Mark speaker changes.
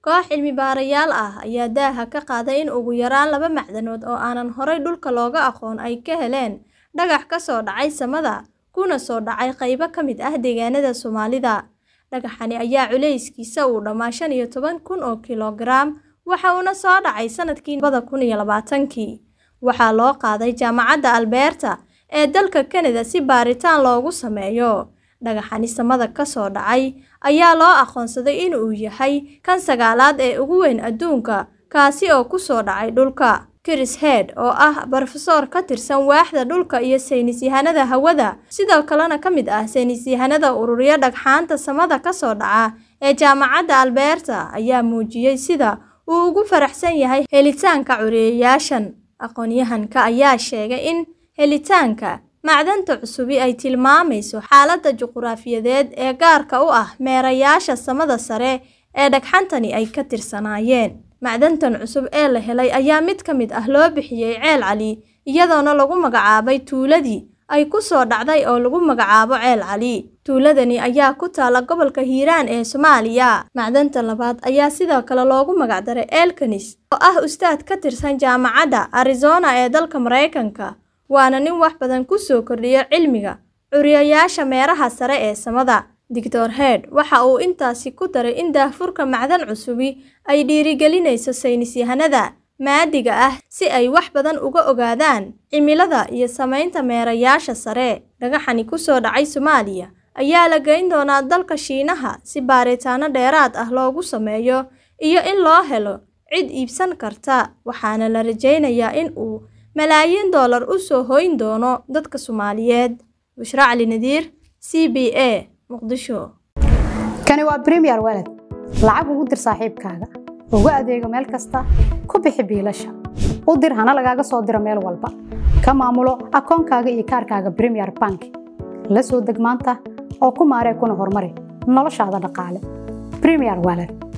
Speaker 1: Koox cilmi-baarayaal ah ayaa daaha ka qaaday in ugu yaraan laba macdanood oo aanan horay dhulka looga aqoon ay ka heleen dhagax ka soo dhacay samada, kuna soo dhacay qaybo ka mid ah deegaanada Soomaalida. Dhagaxani ayaa culayskiisa uu dhammaa shan iyo toban kun oo kiilogaraam, waxa uuna soo dhacay sanadkii labada kun iyo labaatankii Waxaa loo qaaday Jaamacadda albeerta ee dalka Kanada si baaritaan loogu sameeyo dhagaxanisamada kasoo dhacay ayaa loo aqoonsaday in uu yahay kan sagaalaad ee ugu weyn adduunka kaasi oo ku soo dhacay dhulka kris head oo ah brofesor ka tirsan waaxda dhulka iyo saynis yahanada hawada sidoo kalena ka mid ah saynis yahanada ururyo dhagxaanta samada kasoo dhaca ee jaamacadda albeerta ayaa muujiyey sida uu ugu faraxsan yahay helitaanka curiyayaashan aqoonyahanka ayaa sheegay in helitaanka macdanta cusubi ay tilmaamayso xaaladda juquraafiyadeed ee gaarka u ah meerayaasha samada sare ee dhagxantani ay ka tirsanaayeen macdantan cusub ee la helay ayaa mid ka mid ah loo bixiyey ceel cali iyadoona lagu magacaabay tuuladii ay ku soo dhacday oo lagu magacaabo ceel cali tuuladani ayaa ku taala gobolka hiiraan ee soomaaliya macdanta labaad ayaa sidoo kale loogu magacdaray elkanis oo ah ustaad ka tirsan jaamacadda arizona ee dalka maraykanka waana nin wax badan ku soo kordhiya cilmiga curiyayaasha meeraha sare ee samada doctor head waxa uu intaasi ku daray in daahfurka macdan cusubi ay dhiirigelinayso saynisyahanada maadiga ah si ay wax badan uga ogaadaan cimilada iyo samaynta meerayaasha sare dhagaxani ku soo dhacay soomaaliya ayaa la geyn doonaa dalka shiinaha si baaritaano dheeraad ah loogu sameeyo iyo in loo helo cid iibsan karta waxaana la rajaynayaa in uu malaayiin doolar u soo hooyn doono dadka Soomaaliyeed Bushra Cali Nadiir
Speaker 2: CBA Muqdisho kani waa Premier Wallet lacag ugu dir saaxiibkaaga ugu adeego meel kasta ku bixi biilasha u dir hana lagaaga soo diro meel walba ka maamulo akoonkaaga iyo kaarkaaga Premier Bank la soo deg maanta oo ku maaree kuna horumari noloshaada dhaqaale Premier Wallet